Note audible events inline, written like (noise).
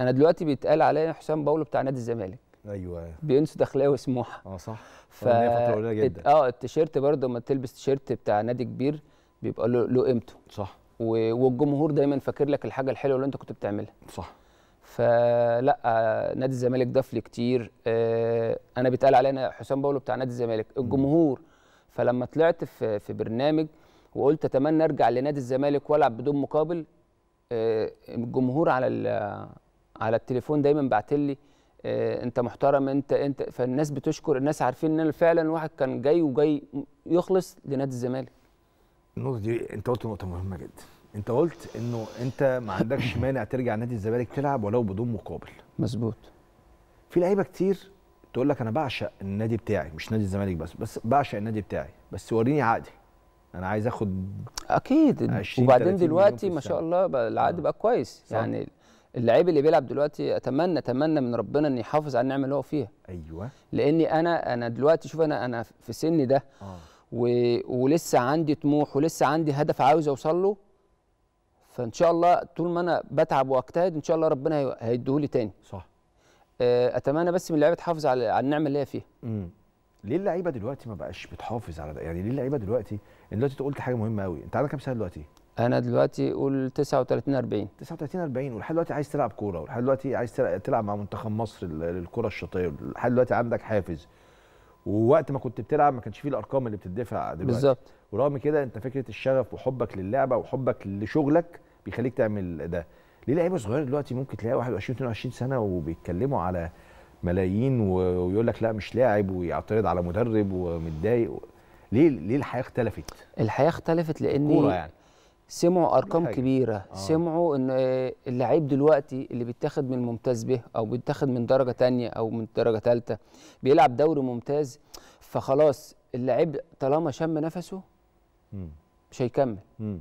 انا دلوقتي بيتقال عليا حسام باولو بتاع نادي الزمالك ايوه بينسوا داخليه وسموحه اه صح ف فتره قليله جدا اه التيشيرت برضه لما تلبس تيشيرت بتاع نادي كبير بيبقى له له قيمته صح و... والجمهور دايما فاكر لك الحاجه الحلوه اللي انت كنت بتعملها صح فلا آه، نادي الزمالك ضاف لي كتير آه، انا بيتقال علينا حسام باولو بتاع نادي الزمالك الجمهور فلما طلعت في في برنامج وقلت اتمنى ارجع لنادي الزمالك والعب بدون مقابل آه، الجمهور على على التليفون دايما بعت لي آه، انت محترم انت انت فالناس بتشكر الناس عارفين ان انا فعلا واحد كان جاي وجاي يخلص لنادي الزمالك النقطه دي انت قلت نقطه مهمه جدا انت قلت انه انت ما عندكش (coughs) مانع ترجع نادي الزمالك تلعب ولو بدون مقابل مظبوط في لعيبه كتير تقول لك انا بعشق النادي بتاعي مش نادي الزمالك بس بس بعشق النادي بتاعي بس وريني عقدي انا عايز اخد اكيد وبعدين دلوقتي ما شاء الله بقى العقد آه. بقى كويس صح. يعني اللعيب اللي بيلعب دلوقتي اتمنى اتمنى من ربنا ان يحافظ على النعمه اللي هو فيها ايوه لاني انا انا دلوقتي شوف انا انا في سني ده آه. و... ولسه عندي طموح ولسه عندي هدف عاوز اوصل له فان شاء الله طول ما انا بتعب واجتهد ان شاء الله ربنا هيديهولي تاني صح آه، اتمنى بس من اللعيبه تحافظ على على النعمه اللي هي فيها امم ليه اللعيبه دلوقتي ما بقاش بتحافظ على ده يعني ليه اللعيبه دلوقتي دلوقتي انت قلت حاجه مهمه قوي انت عندك كام سنه دلوقتي انا دلوقتي قول 39 40 39 40 ولحد دلوقتي عايز تلعب كوره ولحد دلوقتي عايز تلعب مع منتخب مصر للكره الشاطئه لحد دلوقتي عندك حافز ووقت ما كنت بتلعب ما كانش فيه الارقام اللي بتدفع دلوقتي بالظبط ورغم كده انت فكره الشغف وحبك للعبه وحبك لشغلك بيخليك تعمل ده ليه لعيبه صغيره دلوقتي ممكن تلاقي 21 22 سنه وبيتكلموا على ملايين ويقول لك لا مش لاعب ويعترض على مدرب ومتضايق ليه ليه الحياه اختلفت الحياه اختلفت كوره يعني. سمعوا ارقام كبيره آه. سمعوا ان آه، اللعيب دلوقتي اللي بيتاخد من ممتاز به او بيتاخد من درجه تانية او من درجه ثالثه بيلعب دوري ممتاز فخلاص اللعيب طالما شم نفسه مش هيكمل مم.